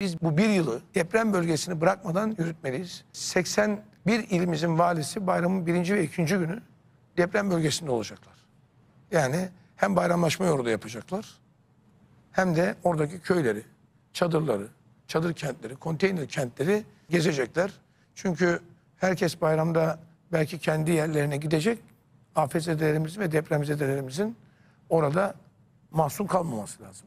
Biz bu bir yılı deprem bölgesini bırakmadan yürütmeliyiz. 81 ilimizin valisi bayramın birinci ve ikinci günü deprem bölgesinde olacaklar. Yani hem bayramlaşmayı orada yapacaklar hem de oradaki köyleri, çadırları, çadır kentleri, konteyner kentleri gezecekler. Çünkü herkes bayramda belki kendi yerlerine gidecek. Afetzedelerimiz ve depremzedelerimizin orada mahsur kalmaması lazım.